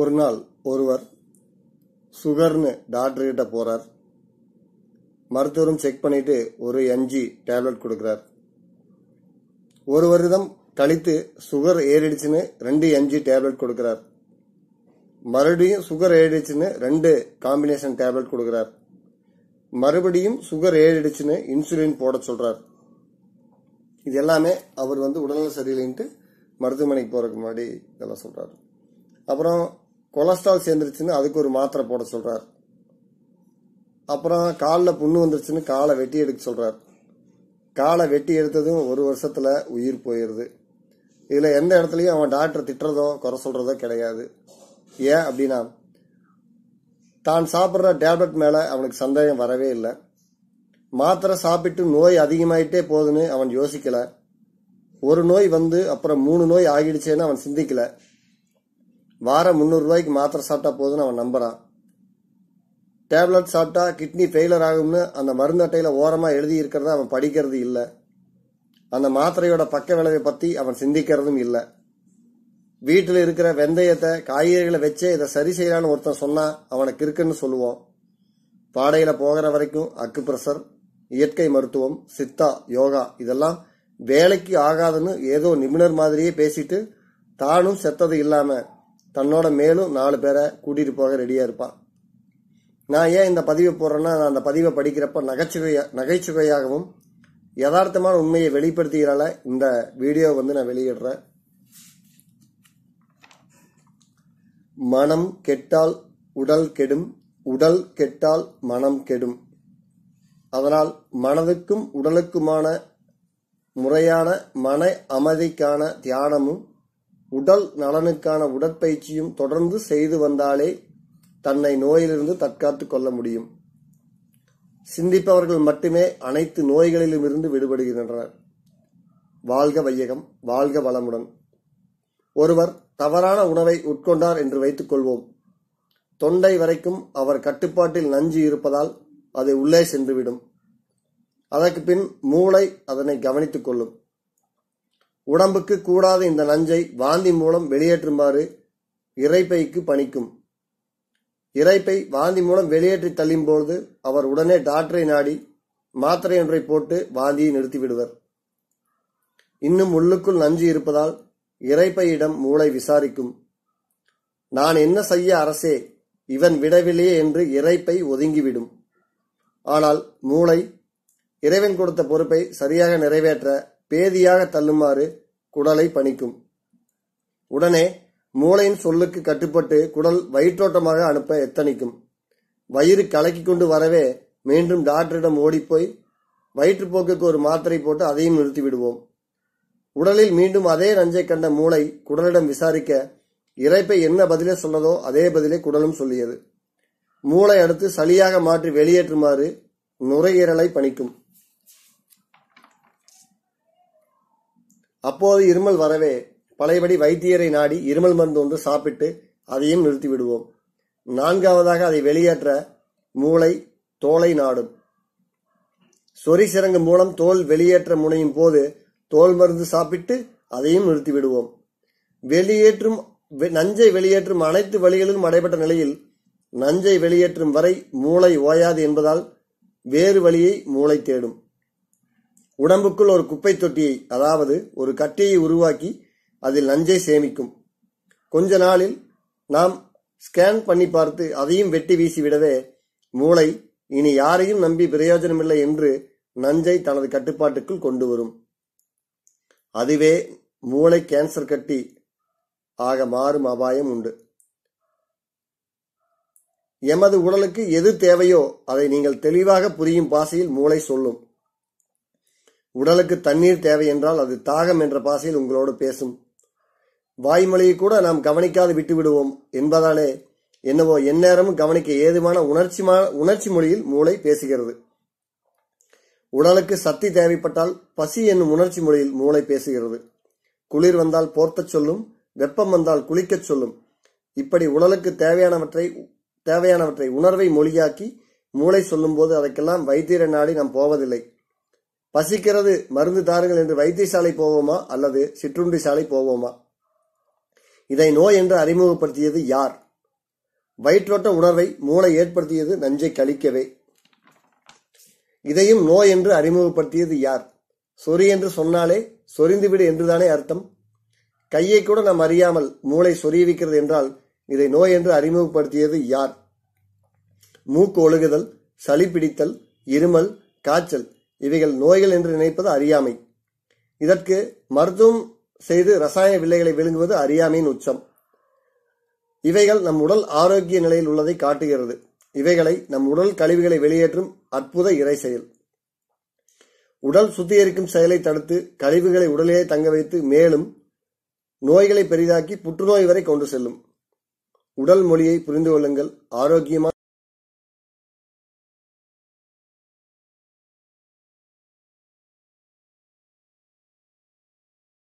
ஒரு நாள் ஒருவர் சுகர்னு கிட்ட போகிறார் மருத்துவரும் செக் பண்ணிட்டு ஒரு எம்ஜி டேப்லெட் கொடுக்கிறார் ஒரு வருடம் கழித்து சுகர் ஏறிடுச்சுன்னு ரெண்டு எம்ஜி டேப்லெட் கொடுக்குறார் மறுபடியும் சுகர் ஏறிடுச்சுன்னு ரெண்டு காம்பினேஷன் டேப்லெட் கொடுக்குறார் மறுபடியும் சுகர் ஏறிடுச்சுன்னு இன்சுலின் போட சொல்றார் இது எல்லாமே அவர் வந்து உடல்நல சரியில்லைன்ட்டு மருத்துவமனைக்கு போகிறதுக்கு முன்னாடி இதெல்லாம் சொல்கிறார் அப்புறம் கொலஸ்ட்ரால் சேர்ந்துருச்சுன்னு அதுக்கு ஒரு மாத்திரை போட சொல்கிறார் அப்புறம் காலில் புண்ணு வந்துருச்சுன்னு காலை வெட்டி எடுக்க சொல்கிறார் காலை வெட்டி எடுத்ததும் ஒரு வருஷத்தில் உயிர் போயிடுது இதில் எந்த இடத்துலையும் அவன் டாக்டர் திட்டுறதோ குறை சொல்கிறதோ கிடையாது ஏன் அப்படின்னா தான் சாப்பிட்ற டேப்லெட் மேலே அவனுக்கு சந்தேகம் வரவே இல்லை மாத்திரை சாப்பிட்டு நோய் அதிகமாயிட்டே போகுதுன்னு அவன் யோசிக்கலை ஒரு நோய் வந்து அப்புறம் மூணு நோய் ஆகிடுச்சேன்னு அவன் சிந்திக்கலை வாரம் முந்நூறுரூவாய்க்கு மாத்திரை சாப்பிட்டா போதுன்னு அவன் நம்புகிறான் டேப்லெட் சாப்பிட்டா கிட்னி ஃபெயிலர் ஆகும்னு அந்த மருந்து அட்டையில ஓரமாக எழுதி இருக்கிறத அவன் படிக்கிறது இல்லை அந்த மாத்திரையோட பக்க விளைவை பற்றி அவன் சிந்திக்கிறதும் இல்லை வீட்டில் இருக்கிற வெந்தயத்தை காய்கறிகளை வச்சே இதை சரி செய்யலான்னு ஒருத்தன் சொன்னால் அவனுக்கு இருக்குன்னு சொல்லுவோம் பாடையில் போகிற வரைக்கும் அக்கு பிரஷர் இயற்கை மருத்துவம் சித்தா யோகா இதெல்லாம் வேலைக்கு ஆகாதுன்னு ஏதோ நிபுணர் மாதிரியே பேசிட்டு தானும் செத்தது இல்லாமல் தன்னோட மேலும் நாலு பேரை கூட்டிகிட்டு போக ரெடியாக இருப்பான் நான் ஏன் இந்த பதிவை போடுறேன்னா நான் அந்த பதிவை படிக்கிறப்ப நகைச்சுவையா நகைச்சுவையாகவும் யதார்த்தமான உண்மையை வெளிப்படுத்துகிறால இந்த வீடியோ வந்து நான் வெளியிடுறேன் மனம் கெட்டால் உடல் கெடும் உடல் கெட்டால் மனம் கெடும் அதனால் மனதுக்கும் உடலுக்குமான முறையான மன அமைதிக்கான தியானமும் உடல் நலனுக்கான உடற்பயிற்சியும் தொடர்ந்து செய்து வந்தாலே தன்னை நோயிலிருந்து தற்காத்துக் கொள்ள முடியும் சிந்திப்பவர்கள் மட்டுமே அனைத்து நோய்களிலும் இருந்து விடுபடுகின்றனர் வாழ்க வையகம் வாழ்க வளமுடன் ஒருவர் தவறான உணவை உட்கொண்டார் என்று வைத்துக் கொள்வோம் தொண்டை வரைக்கும் அவர் கட்டுப்பாட்டில் நஞ்சு இருப்பதால் அது உள்ளே சென்றுவிடும் அதற்கு பின் மூளை அதனை கவனித்துக் கொள்ளும் உடம்புக்கு கூடாத இந்த நஞ்சை வாந்தி மூலம் வெளியேற்றுமாறு இறைப்பைக்கு பணிக்கும் இறைப்பை வாந்தி மூலம் வெளியேற்றி தள்ளும்போது அவர் உடனே டாக்டரை நாடி மாத்திரை ஒன்றை போட்டு வாந்தியை நிறுத்திவிடுவர் இன்னும் உள்ளுக்குள் நஞ்சு இருப்பதால் இறைப்பையிடம் மூளை விசாரிக்கும் நான் என்ன செய்ய அரசே இவன் விடவில்லையே என்று இறைப்பை ஒதுங்கிவிடும் ஆனால் மூளை இறைவன் கொடுத்த பொறுப்பை சரியாக நிறைவேற்ற பேதியாக தள்ளுமாறு குடலை பணிக்கும் உடனே மூளையின் சொல்லுக்கு கட்டுப்பட்டு குடல் வயிற்றோட்டமாக அனுப்ப எத்தனிக்கும் வயிறு கலக்கி கொண்டு வரவே மீண்டும் டாக்டரிடம் ஓடிப்போய் வயிற்றுப்போக்குக்கு ஒரு மாத்திரை போட்டு அதையும் நிறுத்தி விடுவோம் உடலில் மீண்டும் அதே நஞ்சை கண்ட மூளை குடலிடம் விசாரிக்க இறைப்பை என்ன பதிலே சொன்னதோ அதே பதிலே குடலும் சொல்லியது மூளை அடுத்து சளியாக மாற்றி வெளியேற்றுமாறு நுரையீரலை பணிக்கும் அப்போது இருமல் வரவே பழையபடி வைத்தியரை நாடி இருமல் மருந்து ஒன்று சாப்பிட்டு அதையும் நிறுத்தி விடுவோம் நான்காவதாக அதை வெளியேற்ற மூளை தோலை நாடும் சொறி சிறங்கு மூலம் தோல் வெளியேற்ற முனையும் போது தோல் மருந்து சாப்பிட்டு அதையும் நிறுத்தி விடுவோம் வெளியேற்றும் நஞ்சை வெளியேற்றும் அனைத்து வழிகளிலும் அடைபட்ட நிலையில் நஞ்சை வெளியேற்றும் வரை மூளை ஓயாது என்பதால் வேறு வழியை மூளை தேடும் உடம்புக்குள் ஒரு குப்பை தொட்டியை அதாவது ஒரு கட்டியை உருவாக்கி அதில் நஞ்சை சேமிக்கும் கொஞ்ச நாளில் நாம் ஸ்கேன் பண்ணி பார்த்து அதையும் வெட்டி வீசிவிடவே மூளை இனி யாரையும் நம்பி பிரயோஜனமில்லை என்று நஞ்சை தனது கட்டுப்பாட்டுக்குள் கொண்டு வரும் அதுவே மூளை கேன்சர் கட்டி ஆக மாறும் அபாயம் உண்டு எமது உடலுக்கு எது தேவையோ அதை நீங்கள் தெளிவாக புரியும் பாசையில் மூளை சொல்லும் உடலுக்கு தண்ணீர் தேவை என்றால் அது தாகம் என்ற பாசையில் உங்களோடு பேசும் வாய்மொழியை கூட நாம் கவனிக்காது விட்டு விடுவோம் என்பதாலே என்னவோ எந்நேரமும் கவனிக்க ஏதுவான உணர்ச்சி உணர்ச்சி மொழியில் மூளை பேசுகிறது உடலுக்கு சக்தி தேவைப்பட்டால் பசி என்னும் உணர்ச்சி மொழியில் மூளை பேசுகிறது குளிர் வந்தால் போர்த்தச் சொல்லும் வெப்பம் வந்தால் குளிக்கச் சொல்லும் இப்படி உடலுக்கு தேவையானவற்றை தேவையானவற்றை உணர்வை மொழியாக்கி மூளை சொல்லும்போது அதற்கெல்லாம் வைத்தியரை நாடி நாம் போவதில்லை பசிக்கிறது மருந்து தாருங்கள் என்று வைத்தியசாலை போவோமா அல்லது சிற்றுண்டி சாலை போவோமா இதை நோய் என்று அறிமுகப்படுத்தியது யார் வயிற்றோட்ட உணர்வை மூளை ஏற்படுத்தியது நஞ்சை கழிக்கவே இதையும் நோய் என்று அறிமுகப்படுத்தியது யார் சொறி என்று சொன்னாலே சொரிந்துவிடு என்றுதானே அர்த்தம் கையை கூட நாம் அறியாமல் மூளை சொறிவிக்கிறது என்றால் இதை நோய் என்று அறிமுகப்படுத்தியது யார் மூக்கு ஒழுகுதல் சளி பிடித்தல் இருமல் காய்ச்சல் இவைகள் நோய்கள் என்று நினைப்பது அறியாமை இதற்கு மருத்துவம் செய்து ரசாயன வில்லைகளை விழுங்குவது அறியாமையின் உச்சம் இவைகள் நம் உடல் ஆரோக்கிய நிலையில் உள்ளதை காட்டுகிறது இவைகளை நம் உடல் கழிவுகளை வெளியேற்றும் அற்புத இறை செயல் உடல் சுத்திகரிக்கும் செயலை தடுத்து கழிவுகளை உடலிலே தங்க வைத்து மேலும் நோய்களை பெரிதாக்கி புற்றுநோய் வரை கொண்டு செல்லும் உடல் மொழியை புரிந்து கொள்ளுங்கள் ஆரோக்கியமாக